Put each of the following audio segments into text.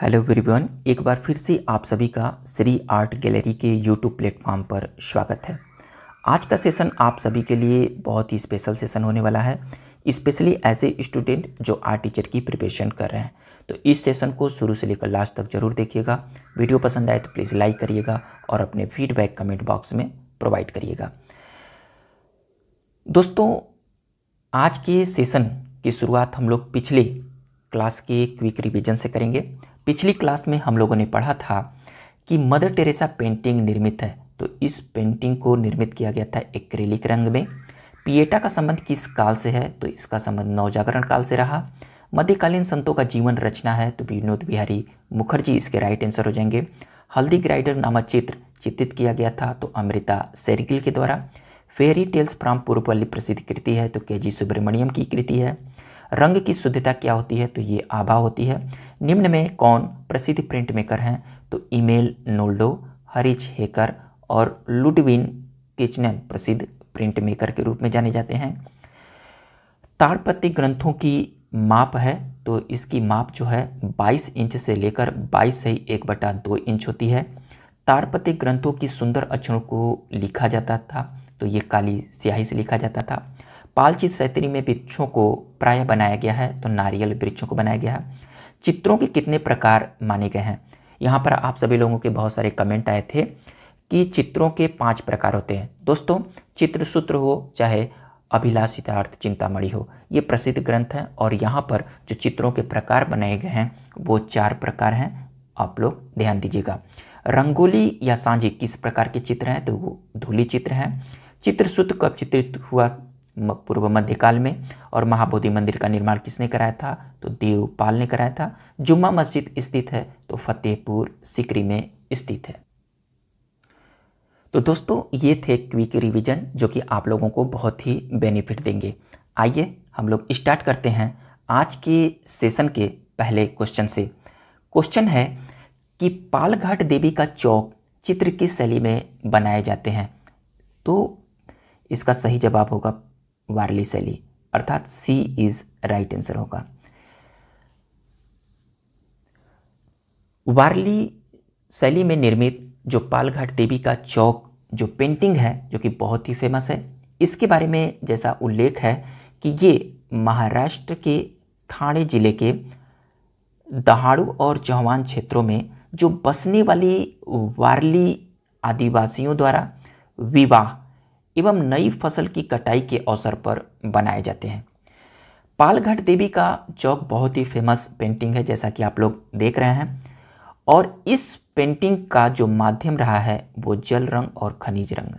Hello ब्रिबन एक बार फिर से आप सभी का श्री आर्ट गैलरी के यूट्यूब प्लेटफॉर्म पर स्वागत है आज का सेशन आप सभी के लिए बहुत ही स्पेशल सेशन होने वाला है स्पेशली ऐसे स्टूडेंट जो आर्ट टीचर की प्रिपरेशन कर रहे हैं तो इस सेशन को शुरू से लेकर लास्ट तक जरूर देखिएगा वीडियो पसंद आए तो प्लीज़ लाइक करिएगा और अपने फीडबैक कमेंट बॉक्स में प्रोवाइड करिएगा दोस्तों आज के सेशन की शुरुआत हम लोग पिछले क्लास के क्विक रिविजन से करेंगे पिछली क्लास में हम लोगों ने पढ़ा था कि मदर टेरेसा पेंटिंग निर्मित है तो इस पेंटिंग को निर्मित किया गया था एक्रेलिक रंग में पिएटा का संबंध किस काल से है तो इसका संबंध नवजागरण काल से रहा मध्यकालीन संतों का जीवन रचना है तो विनोद बिहारी मुखर्जी इसके राइट आंसर हो जाएंगे हल्दी ग्राइडर नामक चित्र चित्रित किया गया था तो अमृता सेरिगिल के द्वारा फेरी टेल्स फ्राम पूर्व वाली प्रसिद्ध कृति है तो के जी सुब्रमण्यम की कृति है रंग की शुद्धता क्या होती है तो ये आभा होती है निम्न में कौन प्रसिद्ध प्रिंट मेकर हैं तो ईमेल नोल्डो हरिच हेकर और लुडविन किचनन प्रसिद्ध प्रिंट मेकर के रूप में जाने जाते हैं ताड़पत्ती ग्रंथों की माप है तो इसकी माप जो है 22 इंच से लेकर 22 ही एक बटा दो इंच होती है ताड़पत्ती ग्रंथों की सुंदर अक्षरों को लिखा जाता था तो ये काली स्याही से लिखा जाता था पालचित सैतरी में वृक्षों को प्राय बनाया गया है तो नारियल वृक्षों को बनाया गया है चित्रों के कितने प्रकार माने गए हैं यहाँ पर आप सभी लोगों के बहुत सारे कमेंट आए थे कि चित्रों के पांच प्रकार होते हैं दोस्तों चित्र सूत्र हो चाहे अभिलाषितार्थ चिंतामणि हो ये प्रसिद्ध ग्रंथ हैं और यहाँ पर जो चित्रों के प्रकार बनाए गए हैं वो चार प्रकार हैं आप लोग ध्यान दीजिएगा रंगोली या सांझे किस प्रकार के चित्र हैं तो वो धूली चित्र हैं चित्र सूत्र कब चित्रित हुआ पूर्व मध्यकाल में और महाबोधि मंदिर का निर्माण किसने कराया था तो देवपाल ने कराया था जुम्मा मस्जिद स्थित है तो फतेहपुर सिकरी में स्थित है तो दोस्तों ये थे क्विक रिवीजन जो कि आप लोगों को बहुत ही बेनिफिट देंगे आइए हम लोग स्टार्ट करते हैं आज के सेशन के पहले क्वेश्चन से क्वेश्चन है कि पालघाट देवी का चौक चित्र किस शैली में बनाए जाते हैं तो इसका सही जवाब होगा शैली अर्थात सी इज राइट आंसर होगा वार्ली शैली में निर्मित जो पालघाट देवी का चौक जो पेंटिंग है जो कि बहुत ही फेमस है इसके बारे में जैसा उल्लेख है कि ये महाराष्ट्र के थाने जिले के दहाड़ू और चौहान क्षेत्रों में जो बसने वाली वारली आदिवासियों द्वारा विवाह एवं नई फसल की कटाई के अवसर पर बनाए जाते हैं पालघट देवी का चौक बहुत ही फेमस पेंटिंग है जैसा कि आप लोग देख रहे हैं और इस पेंटिंग का जो माध्यम रहा है वो जल रंग और खनिज रंग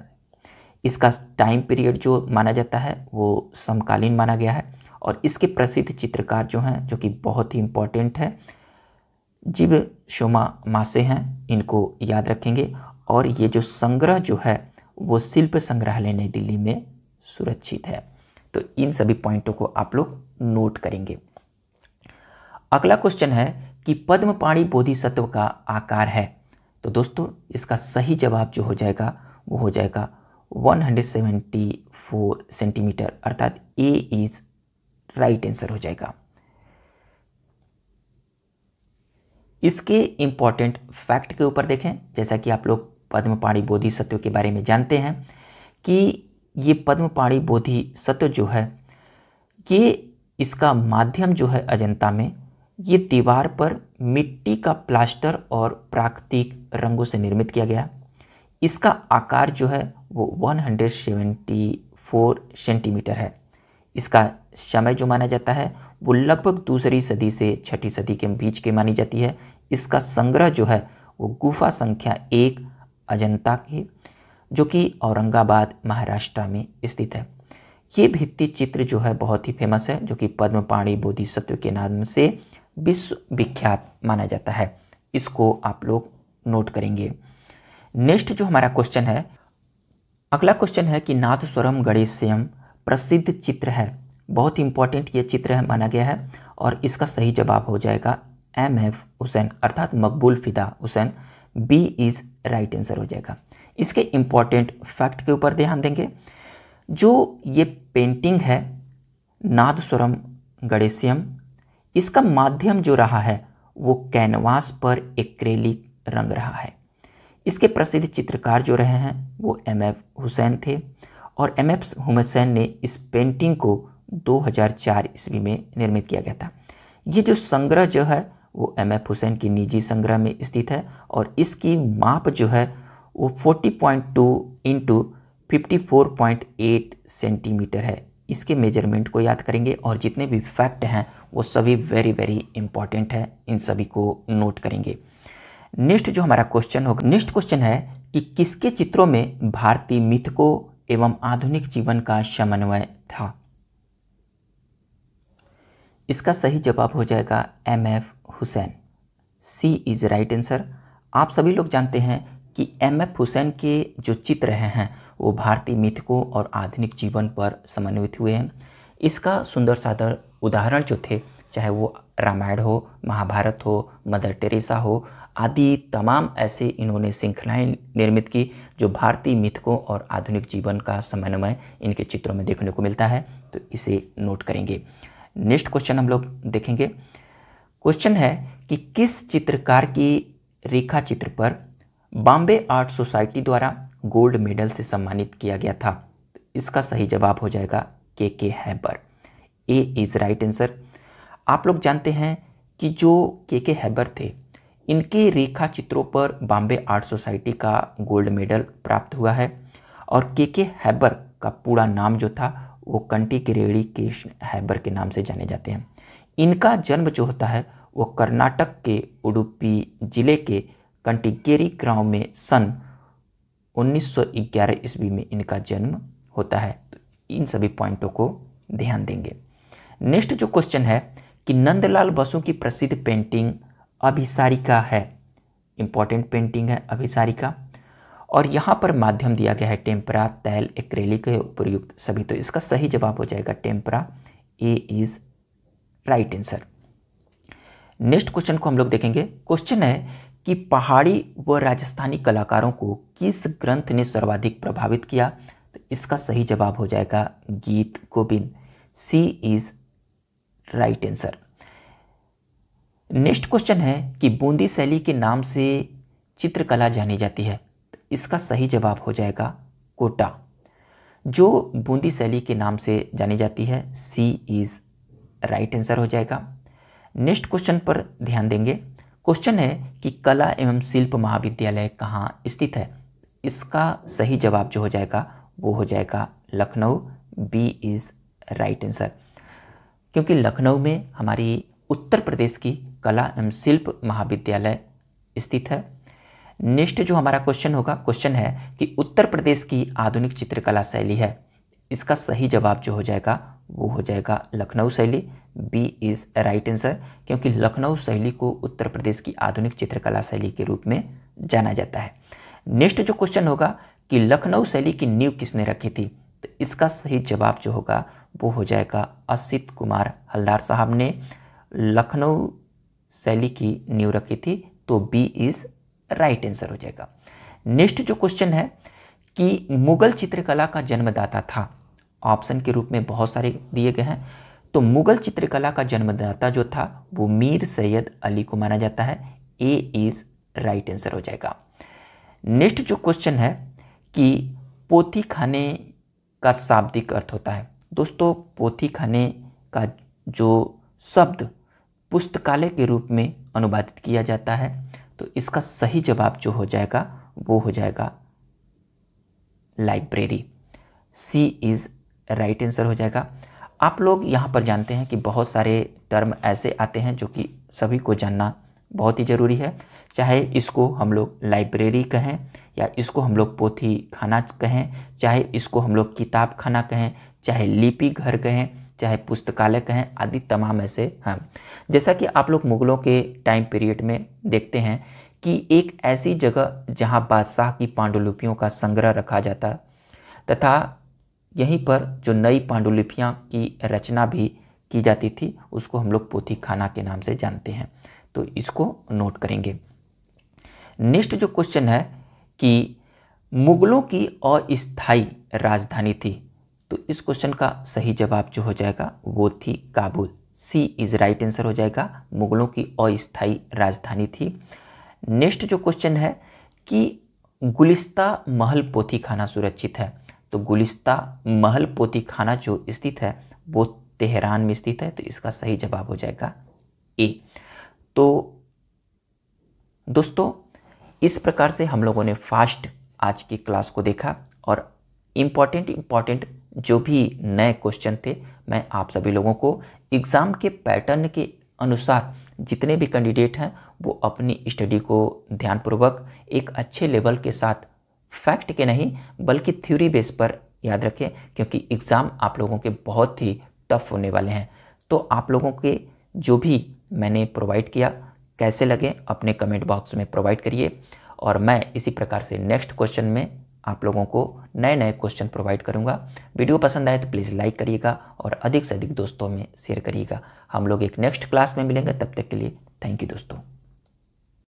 इसका टाइम पीरियड जो माना जाता है वो समकालीन माना गया है और इसके प्रसिद्ध चित्रकार जो हैं जो कि बहुत ही इम्पॉर्टेंट है जीव शोमा मासे हैं इनको याद रखेंगे और ये जो संग्रह जो है वो शिल्प संग्रहालय नई दिल्ली में सुरक्षित है तो इन सभी पॉइंटों को आप लोग नोट करेंगे अगला क्वेश्चन है कि पद्म पाणी बोधिसत्व का आकार है तो दोस्तों इसका सही जवाब जो हो जाएगा वो हो जाएगा 174 सेंटीमीटर अर्थात ए इज राइट आंसर हो जाएगा इसके इंपॉर्टेंट फैक्ट के ऊपर देखें जैसा कि आप लोग पद्मपाणी बोधि सत्व के बारे में जानते हैं कि ये पद्मपाणी बोधि सत्व जो है ये इसका माध्यम जो है अजंता में ये दीवार पर मिट्टी का प्लास्टर और प्राकृतिक रंगों से निर्मित किया गया इसका आकार जो है वो 174 सेंटीमीटर है इसका समय जो माना जाता है वो लगभग दूसरी सदी से छठी सदी के बीच के मानी जाती है इसका संग्रह जो है वो गुफा संख्या एक अजंता की जो कि औरंगाबाद महाराष्ट्र में स्थित है ये भित्ति चित्र जो है बहुत ही फेमस है जो कि पद्म पाणी बोधिसत्व के नाम से विश्व विख्यात माना जाता है इसको आप लोग नोट करेंगे नेक्स्ट जो हमारा क्वेश्चन है अगला क्वेश्चन है कि नाथ स्वरम गणेशम प्रसिद्ध चित्र है बहुत ही इंपॉर्टेंट ये चित्र है माना गया है और इसका सही जवाब हो जाएगा एम एफ हुसैन अर्थात Maqbool Fida Hussain B is right answer हो जाएगा इसके इम्पॉर्टेंट फैक्ट के ऊपर ध्यान देंगे जो ये पेंटिंग है नादस्वरम गणेशियम इसका माध्यम जो रहा है वो कैनवास पर एक्रेलिक रंग रहा है इसके प्रसिद्ध चित्रकार जो रहे हैं वो एम एफ हुसैन थे और एम एफ हुसैन ने इस पेंटिंग को 2004 ईस्वी में निर्मित किया गया था ये जो संग्रह जो है वो एम एफ हुसैन की निजी संग्रह में स्थित है और इसकी माप जो है वो 40.2 point two into fifty centimetre है इसके मेजरमेंट को याद करेंगे और जितने भी फैक्ट हैं वो सभी वेरी वेरी इंपॉर्टेंट है इन सभी को नोट करेंगे नेक्स्ट जो हमारा क्वेश्चन होगा नेक्स्ट क्वेश्चन है कि किसके चित्रों में भारतीय मिथकों एवं आधुनिक जीवन का समन्वय था इसका सही जवाब हो जाएगा M F Hussain C is right answer आप सभी लोग जानते हैं कि एम एफ हुसैन के जो चित्र रहे हैं वो भारतीय मिथकों और आधुनिक जीवन पर समन्वित हुए हैं इसका सुंदर सादर उदाहरण जो थे चाहे वो रामायण हो महाभारत हो मदर टेरेसा हो आदि तमाम ऐसे इन्होंने श्रृंखलाएँ निर्मित की जो भारतीय मिथकों और आधुनिक जीवन का समन्वय इनके चित्रों में देखने को मिलता है तो इसे नोट करेंगे नेक्स्ट क्वेश्चन हम लोग देखेंगे क्वेश्चन है कि किस चित्रकार की रेखा चित्र पर बॉम्बे आर्ट सोसाइटी द्वारा गोल्ड मेडल से सम्मानित किया गया था इसका सही जवाब हो जाएगा K K Hebbar A is right answer आप लोग जानते हैं कि जो के के हैबर थे इनके रेखा चित्रों पर बॉम्बे आर्ट सोसाइटी का गोल्ड मेडल प्राप्त हुआ है और के के हैबर का पूरा नाम जो था वो कंटी किरेड़ी कृष्ण हैबर के नाम से जाने जाते हैं इनका जन्म जो होता है वो कर्नाटक के उडुपी जिले के कंटिगेरी गांव में सन 1911 ईस्वी में इनका जन्म होता है तो इन सभी पॉइंटों को ध्यान देंगे नेक्स्ट जो क्वेश्चन है कि नंदलाल बसु की प्रसिद्ध पेंटिंग अभिसारिका है इंपॉर्टेंट पेंटिंग है अभिसारिका और यहाँ पर माध्यम दिया गया है टेम्परा तैल एक्रेलिक के उपयुक्त सभी तो इसका सही जवाब हो जाएगा tempera A is right answer next question को हम लोग देखेंगे क्वेश्चन है कि पहाड़ी व राजस्थानी कलाकारों को किस ग्रंथ ने सर्वाधिक प्रभावित किया तो इसका सही जवाब हो जाएगा Geet Govind C is right answer next question है कि बूंदी शैली के नाम से चित्रकला जानी जाती है इसका सही जवाब हो जाएगा कोटा जो बूंदी शैली के नाम से जानी जाती है सी इज़ राइट आंसर हो जाएगा नेक्स्ट क्वेश्चन पर ध्यान देंगे क्वेश्चन है कि कला एवं शिल्प महाविद्यालय कहाँ स्थित है इसका सही जवाब जो हो जाएगा वो हो जाएगा Lucknow B is right answer क्योंकि लखनऊ में हमारी उत्तर प्रदेश की कला एवं शिल्प महाविद्यालय स्थित है नेक्स्ट जो हमारा क्वेश्चन होगा क्वेश्चन है कि उत्तर प्रदेश की आधुनिक चित्रकला शैली है इसका सही जवाब जो हो जाएगा वो हो जाएगा लखनऊ शैली बी इज़ राइट आंसर क्योंकि लखनऊ शैली को उत्तर प्रदेश की आधुनिक चित्रकला शैली के रूप में जाना जाता है नेक्स्ट जो क्वेश्चन होगा कि लखनऊ शैली की नींव किसने रखी थी तो इसका सही जवाब जो होगा वो हो जाएगा असित कुमार हलदार साहब ने लखनऊ शैली की नींव रखी थी तो बी इज़ राइट आंसर हो जाएगा नेक्स्ट जो क्वेश्चन है कि मुगल चित्रकला का जन्मदाता था ऑप्शन के रूप में बहुत सारे दिए गए हैं तो मुगल चित्रकला का जन्मदाता जो था वो मीर सैयद अली को माना जाता है ए इज़ राइट आंसर हो जाएगा नेक्स्ट जो क्वेश्चन है कि पोथी खाने का शाब्दिक अर्थ होता है दोस्तों पोथी खाने का जो शब्द पुस्तकालय के रूप में अनुवादित किया जाता है तो इसका सही जवाब जो हो जाएगा वो हो जाएगा library C is right answer हो जाएगा आप लोग यहाँ पर जानते हैं कि बहुत सारे टर्म ऐसे आते हैं जो कि सभी को जानना बहुत ही ज़रूरी है चाहे इसको हम लोग लाइब्रेरी कहें या इसको हम लोग पोथी खाना कहें चाहे इसको हम लोग किताब खाना कहें चाहे लिपि घर कहें चाहे पुस्तकालय कहें आदि तमाम ऐसे हैं हाँ। जैसा कि आप लोग मुगलों के टाइम पीरियड में देखते हैं कि एक ऐसी जगह जहां बादशाह की पांडुलिपियों का संग्रह रखा जाता तथा यहीं पर जो नई पांडुलिपियाँ की रचना भी की जाती थी उसको हम लोग पोथी खाना के नाम से जानते हैं तो इसको नोट करेंगे नेक्स्ट जो क्वेश्चन है कि मुगलों की अस्थायी राजधानी थी तो इस क्वेश्चन का सही जवाब जो हो जाएगा वो थी Kabul C is right answer हो जाएगा मुगलों की अस्थायी राजधानी थी नेक्स्ट जो क्वेश्चन है कि गुलिस्ता महल पोथी खाना सुरक्षित है तो गुलिस्ता महल पोथी खाना जो स्थित है वो तेहरान में स्थित है तो इसका सही जवाब हो जाएगा ए तो दोस्तों इस प्रकार से हम लोगों ने फास्ट आज की क्लास को देखा और इम्पॉर्टेंट इम्पॉर्टेंट जो भी नए क्वेश्चन थे मैं आप सभी लोगों को एग्ज़ाम के पैटर्न के अनुसार जितने भी कैंडिडेट हैं वो अपनी स्टडी को ध्यानपूर्वक एक अच्छे लेवल के साथ फैक्ट के नहीं बल्कि थ्योरी बेस पर याद रखें क्योंकि एग्ज़ाम आप लोगों के बहुत ही टफ होने वाले हैं तो आप लोगों के जो भी मैंने प्रोवाइड किया कैसे लगे अपने कमेंट बॉक्स में प्रोवाइड करिए और मैं इसी प्रकार से नेक्स्ट क्वेश्चन में आप लोगों को नए नए क्वेश्चन प्रोवाइड करूंगा वीडियो पसंद आए तो प्लीज़ लाइक करिएगा और अधिक से अधिक दोस्तों में शेयर करिएगा हम लोग एक नेक्स्ट क्लास में मिलेंगे तब तक के लिए थैंक यू दोस्तों